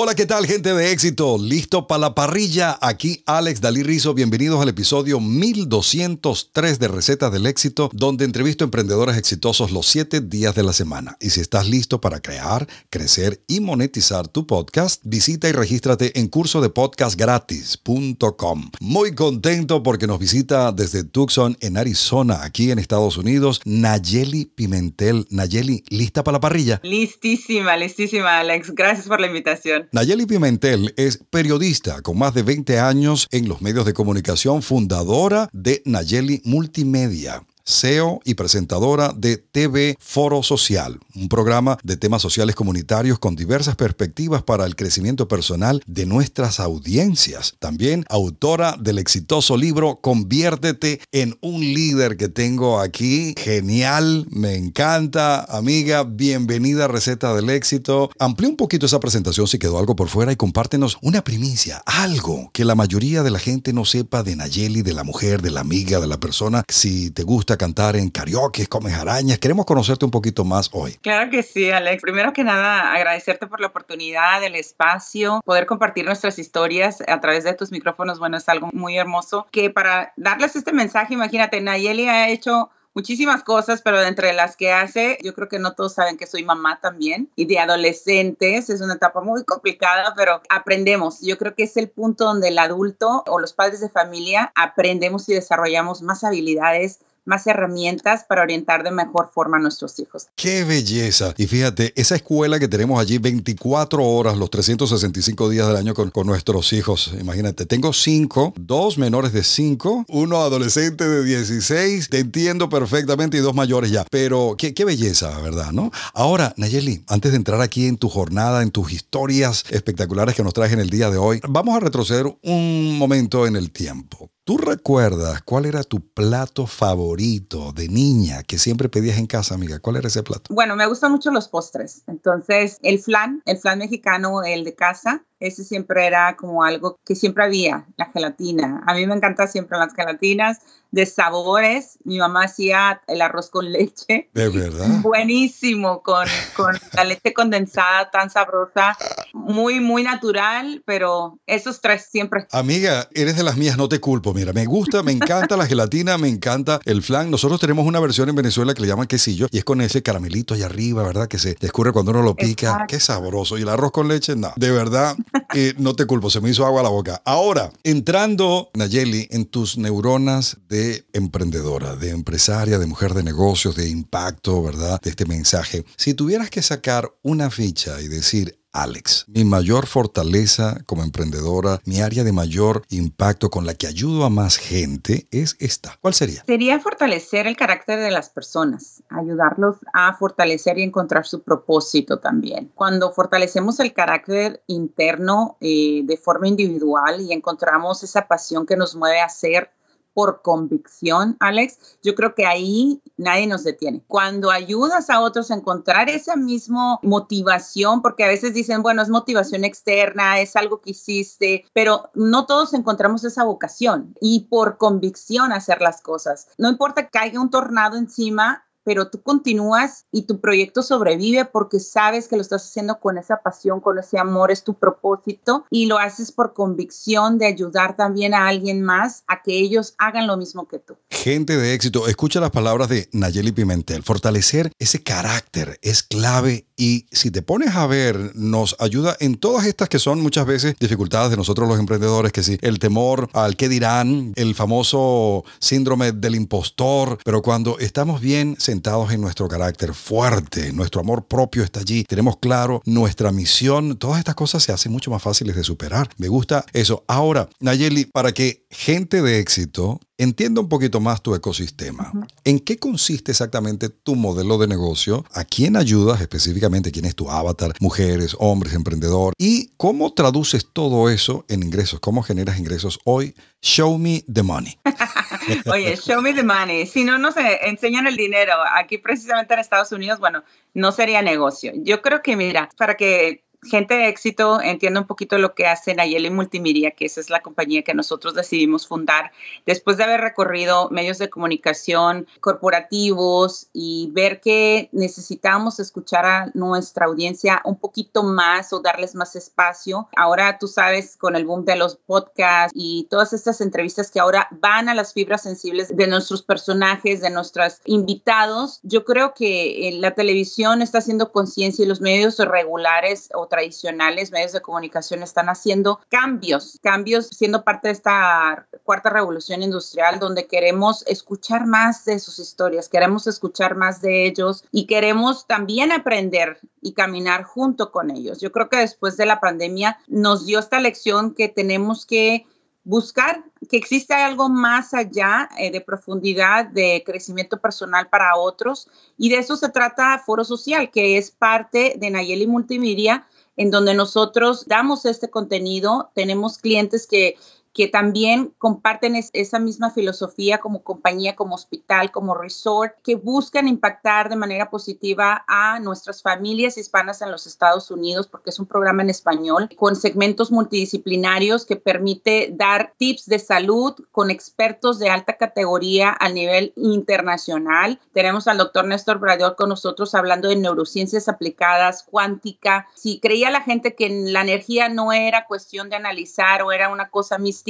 Hola, ¿qué tal gente de éxito? ¿Listo para la parrilla? Aquí Alex Dalí Rizo, bienvenidos al episodio 1203 de Recetas del Éxito, donde entrevisto a emprendedores exitosos los 7 días de la semana. Y si estás listo para crear, crecer y monetizar tu podcast, visita y regístrate en curso de Muy contento porque nos visita desde Tucson, en Arizona, aquí en Estados Unidos, Nayeli Pimentel. Nayeli, ¿lista para la parrilla? Listísima, listísima Alex. Gracias por la invitación. Nayeli Pimentel es periodista con más de 20 años en los medios de comunicación, fundadora de Nayeli Multimedia. CEO y presentadora de TV Foro Social, un programa de temas sociales comunitarios con diversas perspectivas para el crecimiento personal de nuestras audiencias. También autora del exitoso libro Conviértete en un líder que tengo aquí. Genial, me encanta, amiga, bienvenida Receta del Éxito. Amplía un poquito esa presentación si quedó algo por fuera y compártenos una primicia, algo que la mayoría de la gente no sepa de Nayeli, de la mujer, de la amiga, de la persona. Si te gusta cantar en karaoke, comes arañas. Queremos conocerte un poquito más hoy. Claro que sí, Alex. Primero que nada, agradecerte por la oportunidad, el espacio, poder compartir nuestras historias a través de tus micrófonos. Bueno, es algo muy hermoso. Que para darles este mensaje, imagínate, Nayeli ha hecho muchísimas cosas, pero entre las que hace, yo creo que no todos saben que soy mamá también y de adolescentes, es una etapa muy complicada, pero aprendemos. Yo creo que es el punto donde el adulto o los padres de familia aprendemos y desarrollamos más habilidades más herramientas para orientar de mejor forma a nuestros hijos. ¡Qué belleza! Y fíjate, esa escuela que tenemos allí 24 horas, los 365 días del año con, nuestros hijos. Imagínate, tengo cinco, dos menores de cinco, uno adolescente de 16, te entiendo perfectamente, y dos mayores ya. Pero qué, qué belleza, ¿verdad? ¿No? Ahora, Nayeli, antes de entrar aquí en tu jornada, en tus historias espectaculares que nos traes en el día de hoy, vamos a retroceder un momento en el tiempo. ¿Tú recuerdas cuál era tu plato favorito de niña que siempre pedías en casa, amiga? ¿Cuál era ese plato? Bueno, me gustan mucho los postres. Entonces, el flan, el flan mexicano, el de casa, ese siempre era como algo que siempre había, la gelatina. A mí me encantan siempre las gelatinas de sabores. Mi mamá hacía el arroz con leche. De verdad. Buenísimo, con, con la leche condensada tan sabrosa. Muy, muy natural, pero esos tres siempre. Amiga, eres de las mías, no te culpo. Mira, me gusta, me encanta la gelatina, me encanta el flan. Nosotros tenemos una versión en Venezuela que le llaman quesillo y es con ese caramelito allá arriba, ¿verdad? Que se descubre cuando uno lo pica. Qué sabroso. Y el arroz con leche, no. De verdad, no te culpo, se me hizo agua a la boca. Ahora, entrando, Nayeli, en tus neuronas de emprendedora, de empresaria, de mujer de negocios, de impacto, ¿verdad? De este mensaje. Si tuvieras que sacar una ficha y decir, Alex. Mi mayor fortaleza como emprendedora, mi área de mayor impacto con la que ayudo a más gente es esta. ¿Cuál sería? Sería fortalecer el carácter de las personas, ayudarlos a fortalecer y encontrar su propósito también. Cuando fortalecemos el carácter interno eh, de forma individual y encontramos esa pasión que nos mueve a ser por convicción, Alex, yo creo que ahí nadie nos detiene. Cuando ayudas a otros a encontrar esa misma motivación, porque a veces dicen, bueno, es motivación externa, es algo que hiciste, pero no todos encontramos esa vocación y por convicción hacer las cosas. No importa que caiga un tornado encima, pero tú continúas y tu proyecto sobrevive porque sabes que lo estás haciendo con esa pasión, con ese amor, es tu propósito y lo haces por convicción de ayudar también a alguien más a que ellos hagan lo mismo que tú. Gente de éxito, escucha las palabras de Nayeli Pimentel. Fortalecer ese carácter es clave y si te pones a ver, nos ayuda en todas estas que son muchas veces dificultades de nosotros los emprendedores, que sí, el temor al qué dirán, el famoso síndrome del impostor, pero cuando estamos bien sentados, en nuestro carácter fuerte, nuestro amor propio está allí, tenemos claro nuestra misión, todas estas cosas se hacen mucho más fáciles de superar. Me gusta eso. Ahora, Nayeli, para que gente de éxito entienda un poquito más tu ecosistema, ¿en qué consiste exactamente tu modelo de negocio? ¿A quién ayudas específicamente? ¿Quién es tu avatar? Mujeres, hombres, emprendedor. ¿Y cómo traduces todo eso en ingresos? ¿Cómo generas ingresos hoy? Show me the money. Oye, show me the money. Si no nos eh, enseñan el dinero aquí precisamente en Estados Unidos, bueno, no sería negocio. Yo creo que, mira, para que gente de éxito entiendo un poquito lo que hace en Multimiria, que esa es la compañía que nosotros decidimos fundar después de haber recorrido medios de comunicación corporativos y ver que necesitábamos escuchar a nuestra audiencia un poquito más o darles más espacio. Ahora tú sabes, con el boom de los podcasts y todas estas entrevistas que ahora van a las fibras sensibles de nuestros personajes, de nuestros invitados, yo creo que eh, la televisión está haciendo conciencia y los medios regulares o tradicionales medios de comunicación están haciendo cambios, cambios siendo parte de esta cuarta revolución industrial donde queremos escuchar más de sus historias, queremos escuchar más de ellos y queremos también aprender y caminar junto con ellos. Yo creo que después de la pandemia nos dio esta lección que tenemos que buscar que existe algo más allá eh, de profundidad, de crecimiento personal para otros. Y de eso se trata Foro Social, que es parte de Nayeli Multimedia, en donde nosotros damos este contenido, tenemos clientes que que también comparten esa misma filosofía como compañía, como hospital, como resort, que buscan impactar de manera positiva a nuestras familias hispanas en los Estados Unidos, porque es un programa en español, con segmentos multidisciplinarios que permite dar tips de salud con expertos de alta categoría a nivel internacional. Tenemos al doctor Néstor brador con nosotros hablando de neurociencias aplicadas, cuántica. Si creía la gente que la energía no era cuestión de analizar o era una cosa misteriosa,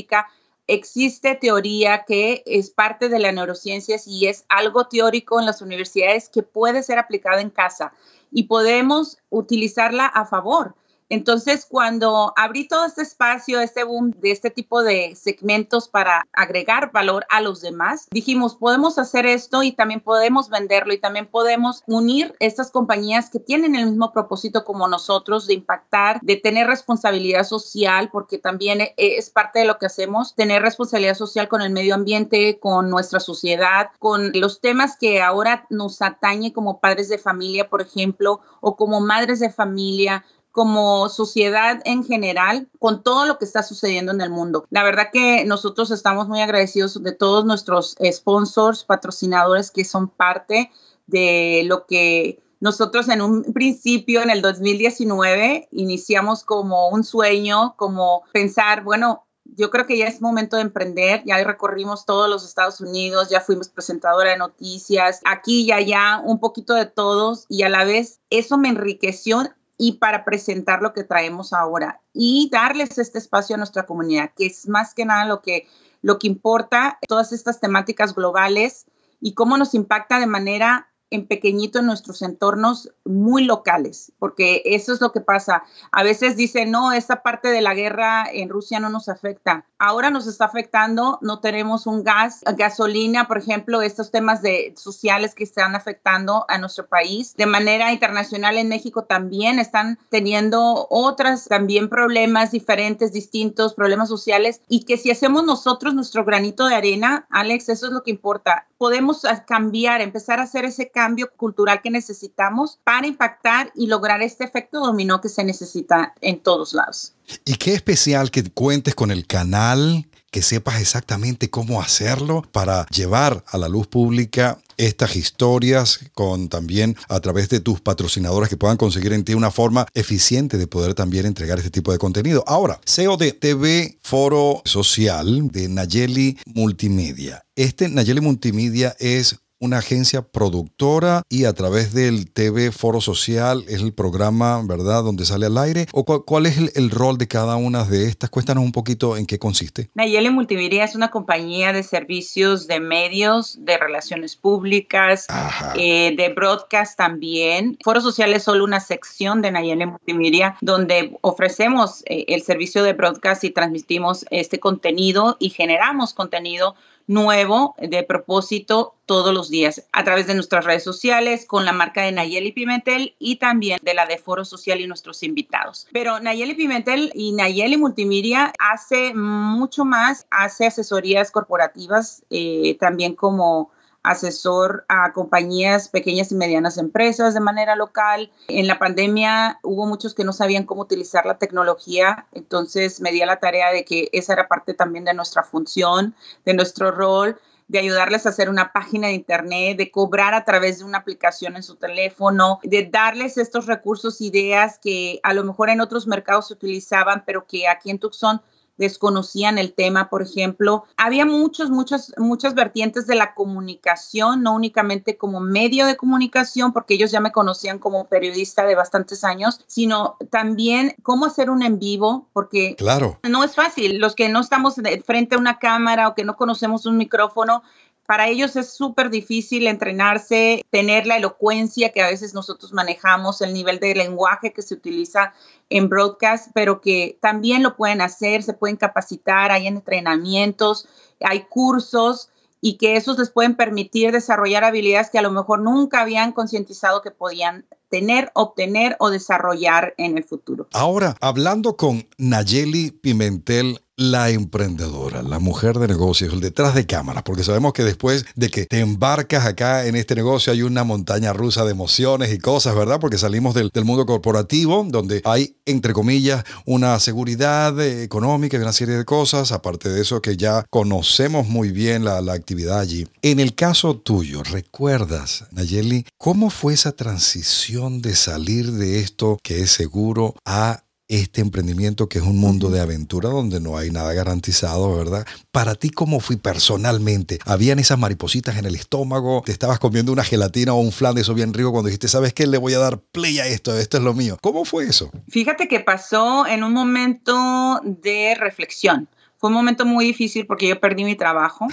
existe teoría que es parte de la neurociencia y es algo teórico en las universidades que puede ser aplicado en casa y podemos utilizarla a favor. Entonces, cuando abrí todo este espacio, este boom de este tipo de segmentos para agregar valor a los demás, dijimos, podemos hacer esto y también podemos venderlo y también podemos unir estas compañías que tienen el mismo propósito como nosotros de impactar, de tener responsabilidad social, porque también e, e, es parte de lo que hacemos, tener responsabilidad social con el medio ambiente, con nuestra sociedad, con los temas que ahora nos atañe como padres de familia, por ejemplo, o como madres de familia, como sociedad en general con todo lo que está sucediendo en el mundo. La verdad que nosotros estamos muy agradecidos de todos nuestros eh, sponsors, patrocinadores que son parte de lo que nosotros en un principio, en el 2019, iniciamos como un sueño, como pensar, bueno, yo creo que ya es momento de emprender, ya recorrimos todos los Estados Unidos, ya fuimos presentadora de noticias, aquí y allá, un poquito de todos, y a la vez eso me enriqueció y para presentar lo que traemos ahora y darles este espacio a nuestra comunidad, que es más que nada lo que, lo que importa, todas estas temáticas globales y cómo nos impacta de manera en pequeñito en nuestros entornos muy locales, porque eso es lo que pasa. A veces dicen, no, esa parte de la guerra en Rusia no nos afecta. Ahora nos está afectando, no tenemos un gas, gasolina, por ejemplo, estos temas de, sociales que están afectando a nuestro país. De manera internacional en México también están teniendo otras, también problemas diferentes, distintos, problemas sociales, y que si hacemos nosotros nuestro granito de arena, Alex, eso es lo que importa podemos cambiar, empezar a hacer ese cambio cultural que necesitamos para impactar y lograr este efecto dominó que se necesita en todos lados. Y qué especial que cuentes con el canal, que sepas exactamente cómo hacerlo para llevar a la luz pública estas historias con también a través de tus patrocinadores que puedan conseguir en ti una forma eficiente de poder también entregar este tipo de contenido. Ahora, CEO de TV Foro Social de Nayeli Multimedia. Este Nayeli Multimedia es una agencia productora y a través del TV Foro Social es el programa, ¿verdad?, donde sale al aire. ¿O cuál, es el, rol de cada una de estas? Cuéntanos un poquito en qué consiste. Nayeli Multimedia es una compañía de servicios de medios, de relaciones públicas, eh, de broadcast también. Foro Social es solo una sección de Nayeli Multimedia donde ofrecemos eh, el servicio de broadcast y transmitimos este contenido y generamos contenido nuevo de propósito todos los días a través de nuestras redes sociales con la marca de Nayeli Pimentel y también de la de Foro Social y nuestros invitados. Pero Nayeli Pimentel y Nayeli Multimedia hace mucho más, hace asesorías corporativas eh, también como asesor a compañías, pequeñas y medianas empresas de manera local. En la pandemia hubo muchos que no sabían cómo utilizar la tecnología, entonces me di a la tarea de que esa era parte también de nuestra función, de nuestro rol de ayudarles a hacer una página de internet, de cobrar a través de una aplicación en su teléfono, de darles estos recursos, ideas que a lo mejor en otros mercados se utilizaban, pero que aquí en Tucson desconocían el tema, por ejemplo. Había muchas, muchas, muchas vertientes de la comunicación, no únicamente como medio de comunicación, porque ellos ya me conocían como periodista de bastantes años, sino también cómo hacer un en vivo, porque no es fácil. Los que no estamos frente a una cámara o que no conocemos un micrófono, para ellos es súper difícil entrenarse, tener la elocuencia que a veces nosotros manejamos, el nivel de lenguaje que se utiliza en broadcast, pero que también lo pueden hacer, se pueden capacitar, hay entrenamientos, hay cursos y que esos les pueden permitir desarrollar habilidades que a lo mejor nunca habían concientizado que podían tener, obtener o desarrollar en el futuro. Ahora, hablando con Nayeli Pimentel la emprendedora, la mujer de negocios, el detrás de cámaras, porque sabemos que después de que te embarcas acá en este negocio hay una montaña rusa de emociones y cosas, ¿verdad? Porque salimos del, mundo corporativo, donde hay, entre comillas, una seguridad eh, económica y una serie de cosas, aparte de eso que ya conocemos muy bien la, la actividad allí. En el caso tuyo, ¿recuerdas, Nayeli, cómo fue esa transición de salir de esto que es seguro a este emprendimiento que es un mundo de aventura donde no hay nada garantizado, ¿verdad? Para ti, ¿cómo fui personalmente? ¿Habían esas maripositas en el estómago? ¿Te estabas comiendo una gelatina o un flan de eso bien rico cuando dijiste, ¿sabes qué? Le voy a dar play a esto, esto es lo mío. ¿Cómo fue eso? Fíjate que pasó en un momento de reflexión. Fue un momento muy difícil porque yo perdí mi trabajo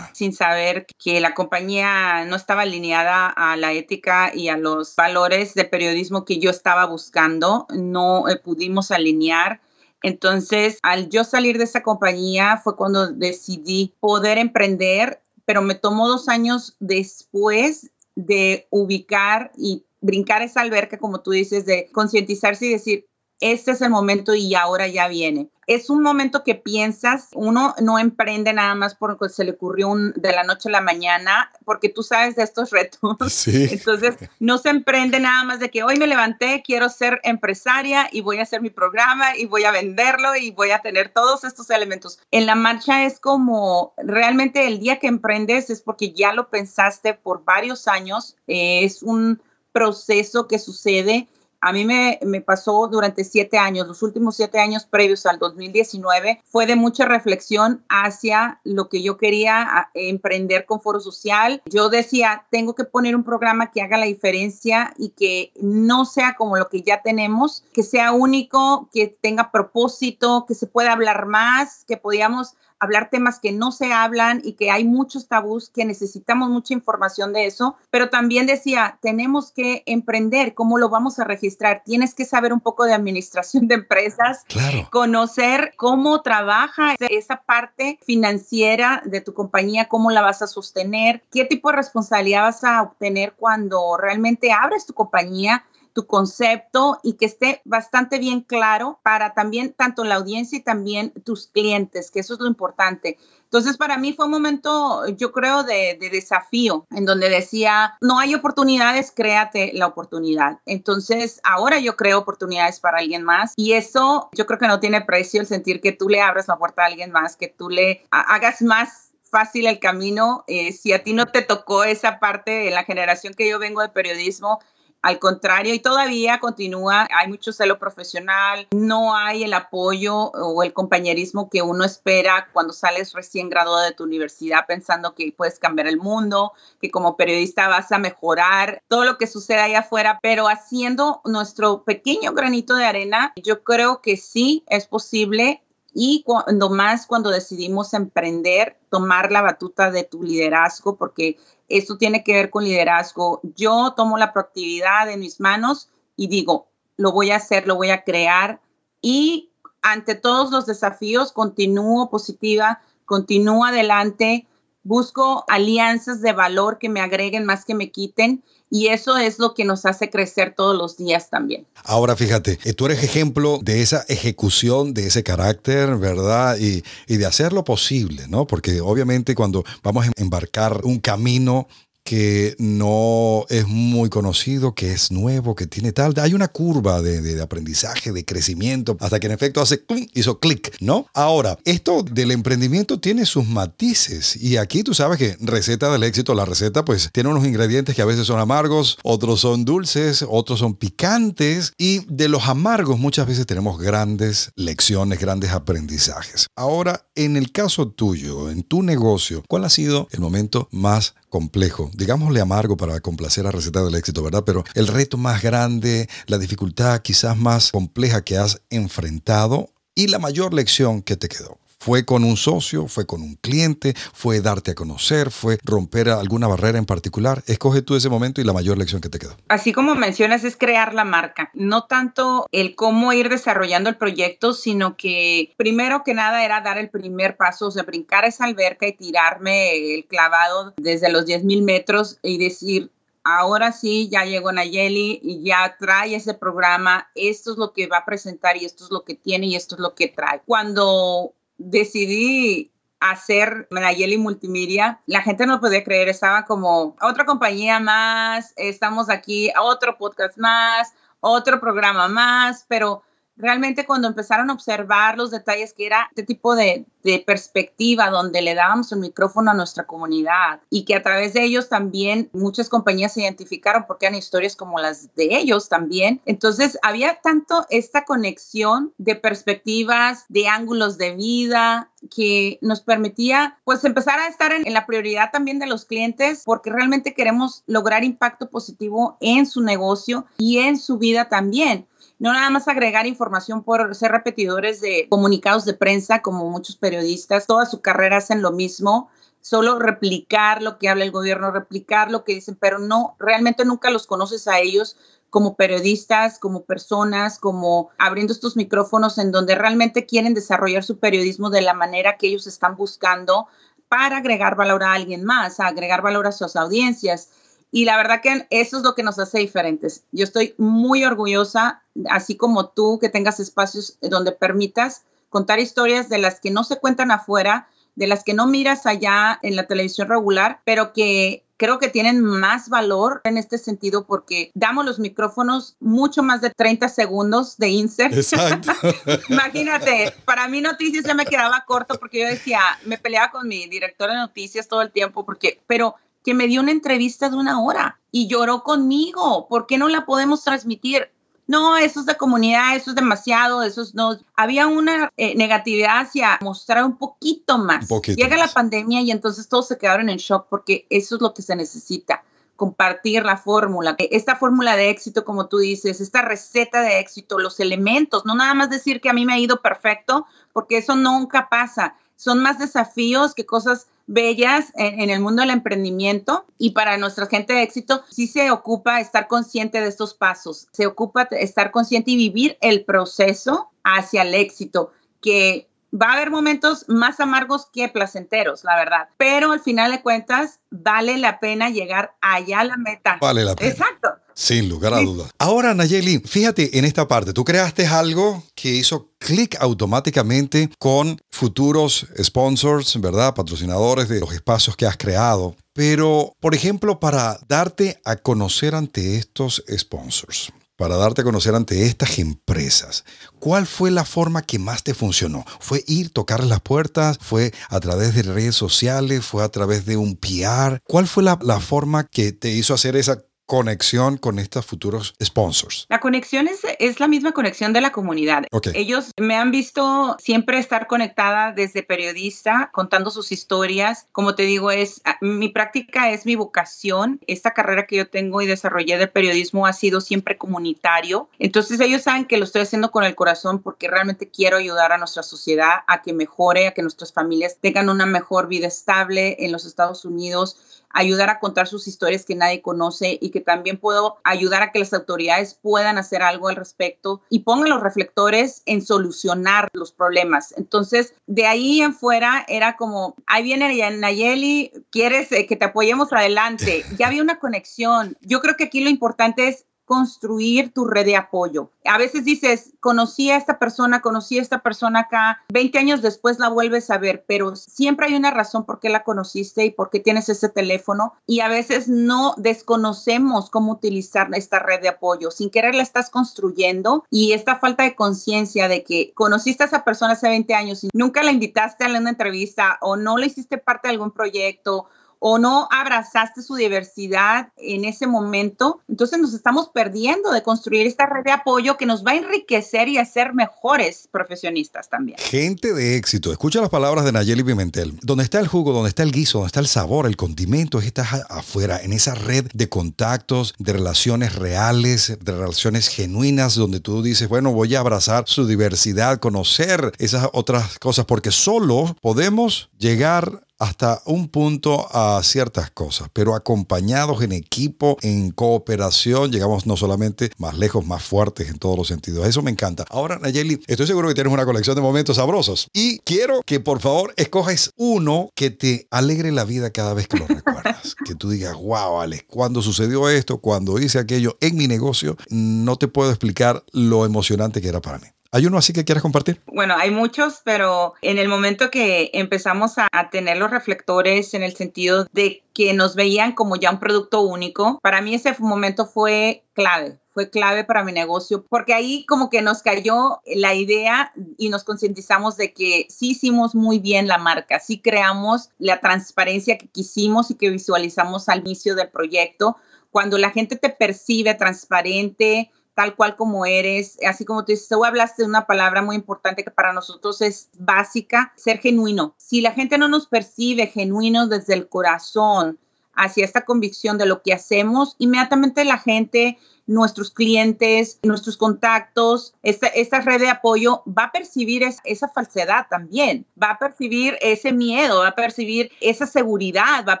sin saber que la compañía no estaba alineada a la ética y a los valores de periodismo que yo estaba buscando. No eh, pudimos alinear. Entonces, al yo salir de esa compañía fue cuando decidí poder emprender, pero me tomó dos años después de ubicar y brincar esa alberca, como tú dices, de concientizarse y decir, este es el momento y ahora ya viene. Es un momento que piensas, uno no emprende nada más porque se le ocurrió un, de la noche a la mañana, porque tú sabes de estos retos. Entonces, no se emprende nada más de que hoy me levanté, quiero ser empresaria y voy a hacer mi programa y voy a venderlo y voy a tener todos estos elementos. En la marcha es como realmente el día que emprendes es porque ya lo pensaste por varios años, eh, es un proceso que sucede a mí me, pasó durante siete años, los últimos siete años previos al 2019, fue de mucha reflexión hacia lo que yo quería emprender con Foro Social. Yo decía, tengo que poner un programa que haga la diferencia y que no sea como lo que ya tenemos, que sea único, que tenga propósito, que se pueda hablar más, que podíamos hablar temas que no se hablan y que hay muchos tabús, que necesitamos mucha información de eso, pero también decía, tenemos que emprender, ¿cómo lo vamos a registrar? Tienes que saber un poco de administración de empresas, conocer cómo trabaja esa parte financiera de tu compañía, cómo la vas a sostener, qué tipo de responsabilidad vas a obtener cuando realmente abres tu compañía tu concepto y que esté bastante bien claro para también tanto la audiencia y también tus clientes, que eso es lo importante. Entonces, para mí fue un momento, yo creo, de, desafío, en donde decía, no hay oportunidades, créate la oportunidad. Entonces, ahora yo creo oportunidades para alguien más y eso yo creo que no tiene precio el sentir que tú le abras la puerta a alguien más, que tú le hagas más fácil el camino. Eh, si a ti no te tocó esa parte en la generación que yo vengo de periodismo, al contrario, y todavía continúa, hay mucho celo profesional, no hay el apoyo o el compañerismo que uno espera cuando sales recién graduado de tu universidad pensando que puedes cambiar el mundo, que como periodista vas a mejorar todo lo que sucede allá afuera, pero haciendo nuestro pequeño granito de arena, yo creo que sí es posible y cuando más cuando decidimos emprender, tomar la batuta de tu liderazgo, porque esto tiene que ver con liderazgo. Yo tomo la proactividad en mis manos y digo, lo voy a hacer, lo voy a crear y ante todos los desafíos continúo positiva, continúo adelante busco alianzas de valor que me agreguen más que me quiten. Y eso es lo que nos hace crecer todos los días también. Ahora fíjate, eh, tú eres ejemplo de esa ejecución, de ese carácter, ¿verdad? Y, de hacer lo posible, ¿no? Porque obviamente cuando vamos a embarcar un camino que no es muy conocido, que es nuevo, que tiene tal. Hay una curva de, aprendizaje, de crecimiento, hasta que en efecto hace, ¡pum! hizo clic, ¿no? Ahora, esto del emprendimiento tiene sus matices y aquí tú sabes que receta del éxito, la receta pues tiene unos ingredientes que a veces son amargos, otros son dulces, otros son picantes y de los amargos muchas veces tenemos grandes lecciones, grandes aprendizajes. Ahora, en el caso tuyo, en tu negocio, ¿cuál ha sido el momento más complejo digámosle amargo para complacer a Receta del Éxito, ¿verdad? Pero el reto más grande, la dificultad quizás más compleja que has enfrentado y la mayor lección que te quedó. Fue con un socio, fue con un cliente, fue darte a conocer, fue romper alguna barrera en particular. Escoge tú ese momento y la mayor lección que te quedó. Así como mencionas, es crear la marca. No tanto el cómo ir desarrollando el proyecto, sino que primero que nada era dar el primer paso, o sea, brincar esa alberca y tirarme el clavado desde los 10.000 metros y decir, ahora sí, ya llegó Nayeli y ya trae ese programa, esto es lo que va a presentar y esto es lo que tiene y esto es lo que trae. Cuando decidí hacer Manayeli Multimedia, la gente no podía creer, estaba como otra compañía más, estamos aquí, otro podcast más, otro programa más, pero realmente cuando empezaron a observar los detalles que era este tipo de, perspectiva donde le dábamos el micrófono a nuestra comunidad y que a través de ellos también muchas compañías se identificaron porque eran historias como las de ellos también. Entonces había tanto esta conexión de perspectivas, de ángulos de vida que nos permitía pues empezar a estar en la prioridad también de los clientes porque realmente queremos lograr impacto positivo en su negocio y en su vida también no nada más agregar información por ser repetidores de comunicados de prensa, como muchos periodistas, toda su carrera hacen lo mismo, solo replicar lo que habla el gobierno, replicar lo que dicen, pero no, realmente nunca los conoces a ellos como periodistas, como personas, como abriendo estos micrófonos en donde realmente quieren desarrollar su periodismo de la manera que ellos están buscando para agregar valor a alguien más, a agregar valor a sus audiencias. Y la verdad que eso es lo que nos hace diferentes. Yo estoy muy orgullosa, así como tú, que tengas espacios donde permitas contar historias de las que no se cuentan afuera, de las que no miras allá en la televisión regular, pero que creo que tienen más valor en este sentido porque damos los micrófonos mucho más de 30 segundos de insert. Exacto. Imagínate, para mí noticias ya me quedaba corto porque yo decía, me peleaba con mi director de noticias todo el tiempo porque, pero que me dio una entrevista de una hora y lloró conmigo. ¿Por qué no la podemos transmitir? No, eso es de comunidad, eso es demasiado, eso es no. Había una eh, negatividad hacia mostrar un poquito más. Llega la pandemia y entonces todos se quedaron en shock porque eso es lo que se necesita compartir la fórmula, eh, esta fórmula de éxito, como tú dices, esta receta de éxito, los elementos, no nada más decir que a mí me ha ido perfecto, porque eso nunca pasa. Son más desafíos que cosas bellas en, el mundo del emprendimiento y para nuestra gente de éxito sí se ocupa estar consciente de estos pasos, se ocupa estar consciente y vivir el proceso hacia el éxito, que va a haber momentos más amargos que placenteros, la verdad, pero al final de cuentas vale la pena llegar allá a la meta. Vale la pena. Exacto. Sin lugar a dudas. Ahora, Nayeli, fíjate en esta parte. Tú creaste algo que hizo clic automáticamente con futuros sponsors, ¿verdad? Patrocinadores de los espacios que has creado. Pero, por ejemplo, para darte a conocer ante estos sponsors, para darte a conocer ante estas empresas. ¿Cuál fue la forma que más te funcionó? ¿Fue ir, tocar las puertas? ¿Fue a través de redes sociales? ¿Fue a través de un PR? ¿Cuál fue la, la forma que te hizo hacer esa conexión con estos futuros sponsors? La conexión es, es la misma conexión de la comunidad. Ellos me han visto siempre estar conectada desde periodista, contando sus historias. Como te digo, es ah, mi práctica es mi vocación. Esta carrera que yo tengo y desarrollé de periodismo ha sido siempre comunitario. Entonces ellos saben que lo estoy haciendo con el corazón porque realmente quiero ayudar a nuestra sociedad a que mejore, a que nuestras familias tengan una mejor vida estable en los Estados Unidos ayudar a contar sus historias que nadie conoce y que también puedo ayudar a que las autoridades puedan hacer algo al respecto y pongan los reflectores en solucionar los problemas. Entonces, de ahí en fuera era como, ahí viene Nayeli, quieres eh, que te apoyemos adelante. Ya había una conexión. Yo creo que aquí lo importante es construir tu red de apoyo. A veces dices, conocí a esta persona, conocí a esta persona acá, 20 años después la vuelves a ver, pero siempre hay una razón por qué la conociste y por qué tienes ese teléfono y a veces no desconocemos cómo utilizar esta red de apoyo. Sin querer la estás construyendo y esta falta de conciencia de que conociste a esa persona hace 20 años y nunca la invitaste a una entrevista o no le hiciste parte de algún proyecto o no abrazaste su diversidad en ese momento, entonces nos estamos perdiendo de construir esta red de apoyo que nos va a enriquecer y hacer mejores profesionistas también. Gente de éxito, escucha las palabras de Nayeli Pimentel. Donde está el jugo, donde está el guiso, donde está el sabor, el condimento, estás afuera, en esa red de contactos, de relaciones reales, de relaciones genuinas, donde tú dices, bueno, voy a abrazar su diversidad, conocer esas otras cosas, porque solo podemos llegar hasta un punto a ciertas cosas, pero acompañados en equipo, en cooperación, llegamos no solamente más lejos, más fuertes en todos los sentidos. Eso me encanta. Ahora, Nayeli, estoy seguro que tienes una colección de momentos sabrosos y quiero que por favor escojas uno que te alegre la vida cada vez que lo recuerdas. que tú digas, wow, Ale, cuando sucedió esto, cuando hice aquello en mi negocio, no te puedo explicar lo emocionante que era para mí. ¿Hay uno así que quieras compartir? Bueno, hay muchos, pero en el momento que empezamos a, tener los reflectores en el sentido de que nos veían como ya un producto único, para mí ese momento fue clave, fue clave para mi negocio, porque ahí como que nos cayó la idea y nos concientizamos de que sí hicimos muy bien la marca, sí creamos la transparencia que quisimos y que visualizamos al inicio del proyecto. Cuando la gente te percibe transparente, tal cual como eres, así como tú hablaste de una palabra muy importante que para nosotros es básica, ser genuino. Si la gente no nos percibe genuinos desde el corazón hacia esta convicción de lo que hacemos, inmediatamente la gente, nuestros clientes, nuestros contactos, esta, esta red de apoyo va a percibir esa falsedad también, va a percibir ese miedo, va a percibir esa seguridad, va a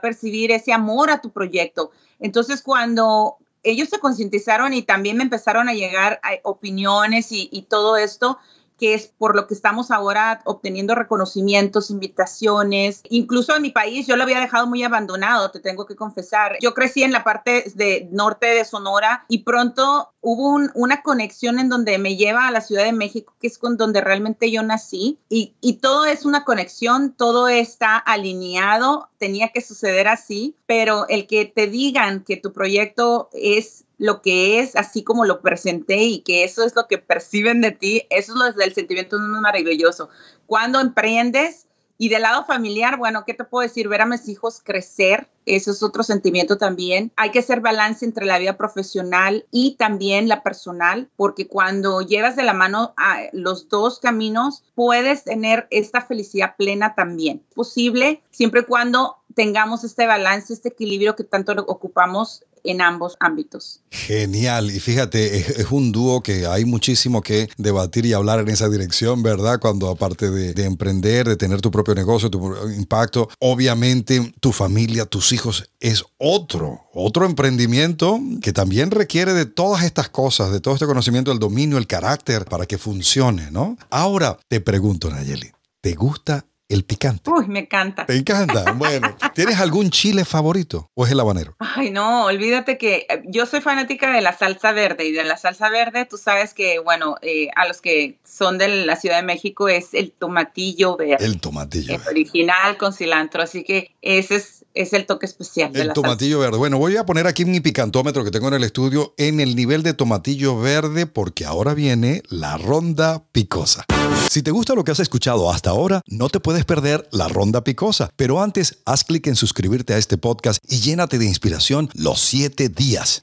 percibir ese amor a tu proyecto. Entonces, cuando ellos se concientizaron y también me empezaron a llegar opiniones y, y, todo esto que es por lo que estamos ahora obteniendo reconocimientos, invitaciones. Incluso en mi país yo lo había dejado muy abandonado, te tengo que confesar. Yo crecí en la parte de norte de Sonora y pronto hubo una conexión en donde me lleva a la Ciudad de México, que es con donde realmente yo nací. Y, y todo es una conexión, todo está alineado, tenía que suceder así, pero el que te digan que tu proyecto es lo que es, así como lo presenté y que eso es lo que perciben de ti, eso es lo del sentimiento más maravilloso. Cuando emprendes y del lado familiar, bueno, ¿qué te puedo decir? Ver a mis hijos crecer, eso es otro sentimiento también. Hay que hacer balance entre la vida profesional y también la personal, porque cuando llevas de la mano a los dos caminos, puedes tener esta felicidad plena también. Posible siempre y cuando tengamos este balance, este equilibrio que tanto ocupamos en ambos ámbitos. Genial. Y fíjate, es, un dúo que hay muchísimo que debatir y hablar en esa dirección, ¿verdad? Cuando aparte de, de, emprender, de tener tu propio negocio, tu impacto, obviamente tu familia, tus hijos es otro, otro emprendimiento que también requiere de todas estas cosas, de todo este conocimiento, el dominio, el carácter para que funcione, ¿no? Ahora te pregunto, Nayeli, ¿te gusta el picante. Uy, me encanta. Te encanta. Bueno, ¿tienes algún chile favorito o es el habanero? Ay, no, olvídate que eh, yo soy fanática de la salsa verde y de la salsa verde, tú sabes que, bueno, eh, a los que son de la Ciudad de México es el tomatillo verde. El tomatillo. original con cilantro, así que ese es es el toque especial. El tomatillo verde. Bueno, voy a poner aquí mi picantómetro que tengo en el estudio en el nivel de tomatillo verde porque ahora viene la ronda picosa. Si te gusta lo que has escuchado hasta ahora, no te puedes perder la ronda picosa. Pero antes, haz clic en suscribirte a este podcast y llénate de inspiración los 7 días.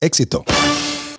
Éxito.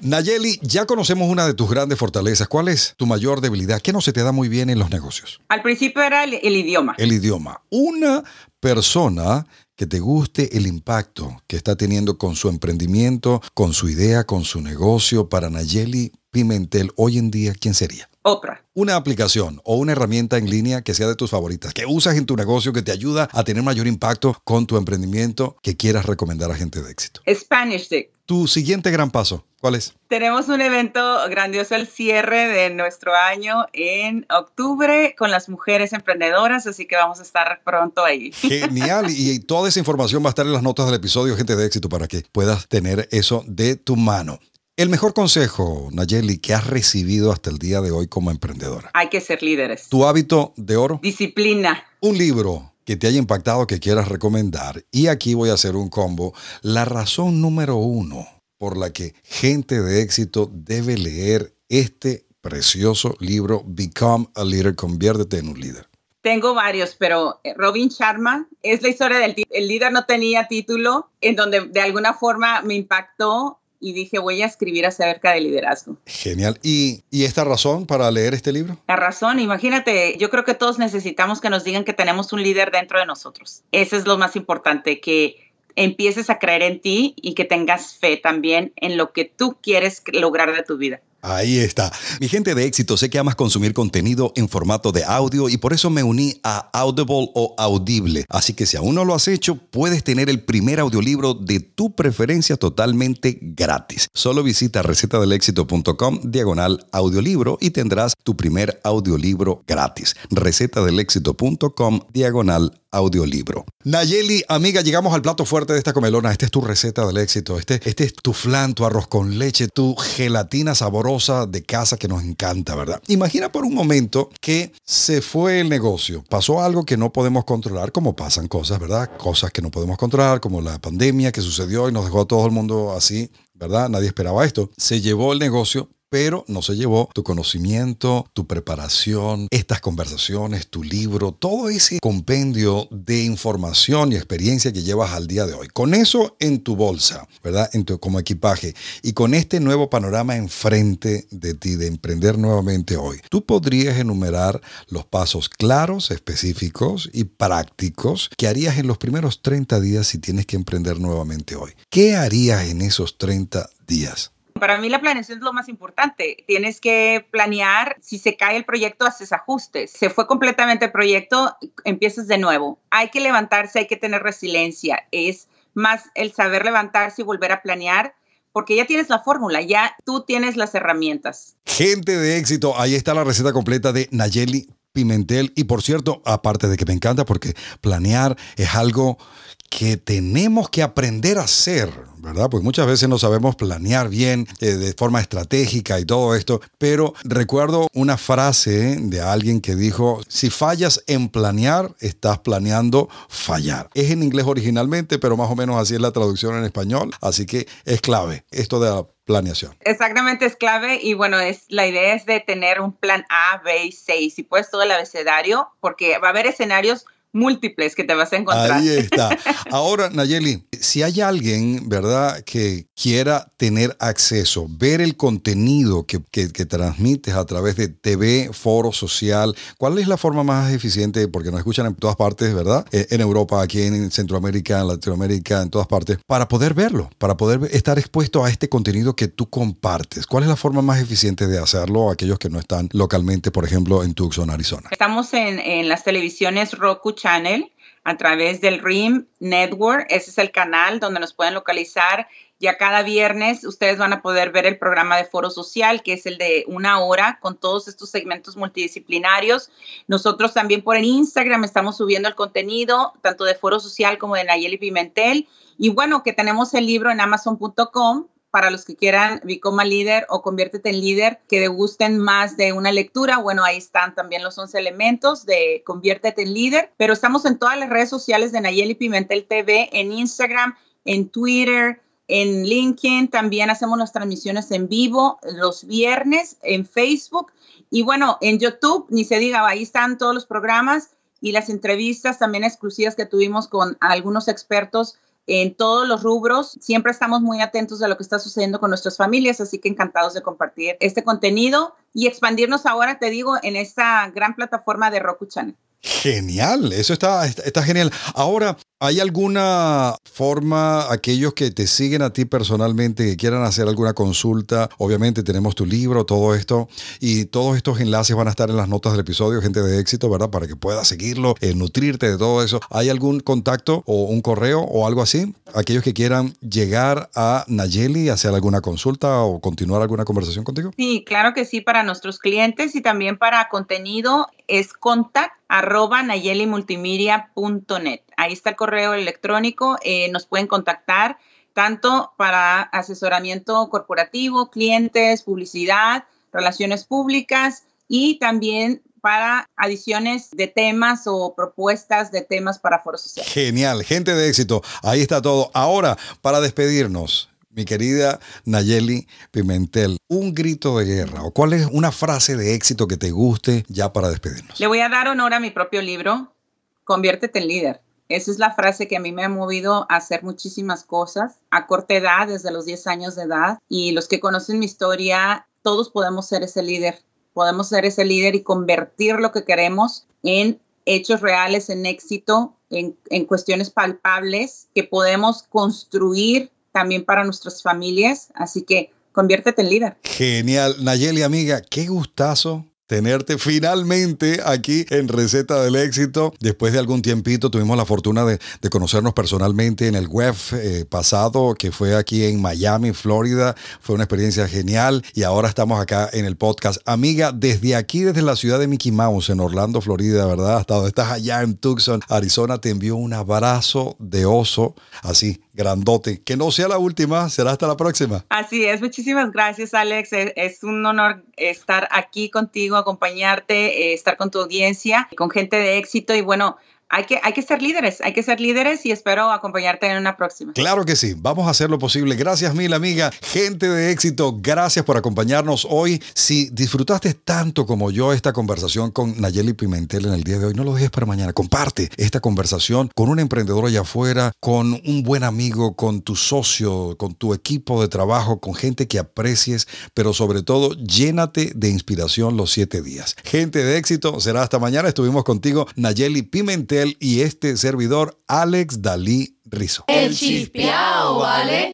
Nayeli, ya conocemos una de tus grandes fortalezas. ¿Cuál es tu mayor debilidad? ¿Qué no se te da muy bien en los negocios? Al principio era el, idioma. El idioma. Una persona que te guste el impacto que está teniendo con su emprendimiento, con su idea, con su negocio. Para Nayeli Pimentel, hoy en día, ¿quién sería? Otra. Una aplicación o una herramienta en línea que sea de tus favoritas, que usas en tu negocio, que te ayuda a tener mayor impacto con tu emprendimiento, que quieras recomendar a gente de éxito. Spanish Tu siguiente gran paso. ¿Cuál es? Tenemos un evento grandioso el cierre de nuestro año en octubre con las mujeres emprendedoras, así que vamos a estar pronto ahí. Genial, y toda esa información va a estar en las notas del episodio, gente de éxito, para que puedas tener eso de tu mano. El mejor consejo, Nayeli, que has recibido hasta el día de hoy como emprendedora. Hay que ser líderes. Tu hábito de oro. Disciplina. Un libro que te haya impactado que quieras recomendar. Y aquí voy a hacer un combo. La razón número uno por la que gente de éxito debe leer este precioso libro Become a Leader, conviértete en un líder. Tengo varios, pero eh, Robin Sharma es la historia del el líder no tenía título, en donde de alguna forma me impactó y dije, voy a escribir acerca de liderazgo. Genial. ¿Y, ¿Y, esta razón para leer este libro? La razón, imagínate, yo creo que todos necesitamos que nos digan que tenemos un líder dentro de nosotros. Eso es lo más importante, que empieces a creer en ti y que tengas fe también en lo que tú quieres lograr de tu vida. Ahí está. Mi gente de éxito, sé que amas consumir contenido en formato de audio y por eso me uní a Audible o Audible. Así que si aún no lo has hecho, puedes tener el primer audiolibro de tu preferencia totalmente gratis. Solo visita recetadelexito.com diagonal audiolibro y tendrás tu primer audiolibro gratis. recetadelexito.com diagonal audiolibro. Nayeli, amiga, llegamos al plato fuerte de esta comelona. Esta es tu receta del éxito. Este, este es tu flan, tu arroz con leche, tu gelatina saborosa de casa que nos encanta, ¿verdad? Imagina por un momento que se fue el negocio. Pasó algo que no podemos controlar, como pasan cosas, ¿verdad? Cosas que no podemos controlar, como la pandemia que sucedió y nos dejó a todo el mundo así ¿verdad? Nadie esperaba esto. Se llevó el negocio, pero no se llevó tu conocimiento, tu preparación, estas conversaciones, tu libro, todo ese compendio de información y experiencia que llevas al día de hoy. Con eso en tu bolsa, ¿verdad? En tu, como equipaje y con este nuevo panorama enfrente de ti de emprender nuevamente hoy, tú podrías enumerar los pasos claros, específicos y prácticos que harías en los primeros 30 días si tienes que emprender nuevamente hoy. ¿Qué harías en esos 30 días? Para mí la planeación es lo más importante. Tienes que planear, si se cae el proyecto, haces ajustes. Se fue completamente el proyecto, empiezas de nuevo. Hay que levantarse, hay que tener resiliencia. Es más el saber levantarse y volver a planear porque ya tienes la fórmula, ya tú tienes las herramientas. Gente de éxito, ahí está la receta completa de Nayeli y por cierto, aparte de que me encanta, porque planear es algo que tenemos que aprender a hacer, ¿verdad? Porque muchas veces no sabemos planear bien eh, de forma estratégica y todo esto, pero recuerdo una frase de alguien que dijo, si fallas en planear, estás planeando fallar. Es en inglés originalmente, pero más o menos así es la traducción en español, así que es clave esto de planeación. Exactamente, es clave y bueno, es la idea es de tener un plan A, B y C, y si todo el abecedario, porque va a haber escenarios múltiples que te vas a encontrar. Ahí está. Ahora, Nayeli, si hay alguien, ¿verdad?, que quiera tener acceso, ver el contenido que, que, transmites a través de TV, foro social, ¿cuál es la forma más eficiente? Porque nos escuchan en todas partes, ¿verdad? Eh, en Europa, aquí en Centroamérica, en Latinoamérica, en todas partes, para poder verlo, para poder estar expuesto a este contenido que tú compartes. ¿Cuál es la forma más eficiente de hacerlo aquellos que no están localmente, por ejemplo, en Tucson, Arizona? Estamos en, en las televisiones Roku Channel a través del RIM Network. Ese es el canal donde nos pueden localizar. Ya cada viernes ustedes van a poder ver el programa de Foro Social, que es el de una hora, con todos estos segmentos multidisciplinarios. Nosotros también por el Instagram estamos subiendo el contenido, tanto de Foro Social como de Nayeli Pimentel. Y bueno, que tenemos el libro en amazon.com para los que quieran Bicoma Líder o Conviértete en Líder, que degusten más de una lectura. Bueno, ahí están también los 11 elementos de Conviértete en Líder, pero estamos en todas las redes sociales de Nayeli Pimentel TV, en Instagram, en Twitter, en LinkedIn, también hacemos las transmisiones en vivo los viernes en Facebook y bueno, en YouTube, ni se diga, ahí están todos los programas y las entrevistas también exclusivas que tuvimos con algunos expertos en todos los rubros. Siempre estamos muy atentos a lo que está sucediendo con nuestras familias, así que encantados de compartir este contenido y expandirnos ahora, te digo, en esta gran plataforma de Roku Channel. Genial, eso está, está, genial. Ahora, ¿Hay alguna forma, aquellos que te siguen a ti personalmente, que quieran hacer alguna consulta? Obviamente tenemos tu libro, todo esto, y todos estos enlaces van a estar en las notas del episodio, gente de éxito, ¿verdad? Para que puedas seguirlo, eh, nutrirte de todo eso. ¿Hay algún contacto o un correo o algo así? Aquellos que quieran llegar a Nayeli, hacer alguna consulta o continuar alguna conversación contigo. Sí, claro que sí, para nuestros clientes y también para contenido es contact arroba Ahí está el correo electrónico, eh, nos pueden contactar tanto para asesoramiento corporativo, clientes, publicidad, relaciones públicas y también para adiciones de temas o propuestas de temas para foros sociales. Genial, gente de éxito, ahí está todo. Ahora, para despedirnos, mi querida Nayeli Pimentel, un grito de guerra o cuál es una frase de éxito que te guste ya para despedirnos. Le voy a dar honor a mi propio libro, Conviértete en líder. Esa es la frase que a mí me ha movido a hacer muchísimas cosas a corta edad, desde los 10 años de edad. Y los que conocen mi historia, todos podemos ser ese líder. Podemos ser ese líder y convertir lo que queremos en hechos reales, en éxito, en, cuestiones palpables que podemos construir también para nuestras familias. Así que conviértete en líder. Genial. Nayeli, amiga, qué gustazo tenerte finalmente aquí en Receta del Éxito. Después de algún tiempito tuvimos la fortuna de, conocernos personalmente en el web eh, pasado, que fue aquí en Miami, Florida. Fue una experiencia genial y ahora estamos acá en el podcast. Amiga, desde aquí, desde la ciudad de Mickey Mouse, en Orlando, Florida, ¿verdad? Hasta donde estás allá en Tucson, Arizona, te envío un abrazo de oso, así grandote. Que no sea la última, será hasta la próxima. Así es, muchísimas gracias Alex. Es, un honor estar aquí contigo, acompañarte, eh, estar con tu audiencia, con gente de éxito y bueno, hay que, hay que ser líderes, hay que ser líderes y espero acompañarte en una próxima. Claro que sí, vamos a hacer lo posible. Gracias mil amiga, gente de éxito, gracias por acompañarnos hoy. Si disfrutaste tanto como yo esta conversación con Nayeli Pimentel en el día de hoy, no lo dejes para mañana. Comparte esta conversación con un emprendedor allá afuera, con un buen amigo, con tu socio, con tu equipo de trabajo, con gente que aprecies, pero sobre todo llénate de inspiración los siete días. Gente de éxito, será hasta mañana. Estuvimos contigo Nayeli Pimentel y este servidor Alex Dalí Rizo. El chispeado, ¿vale?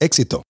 Éxito.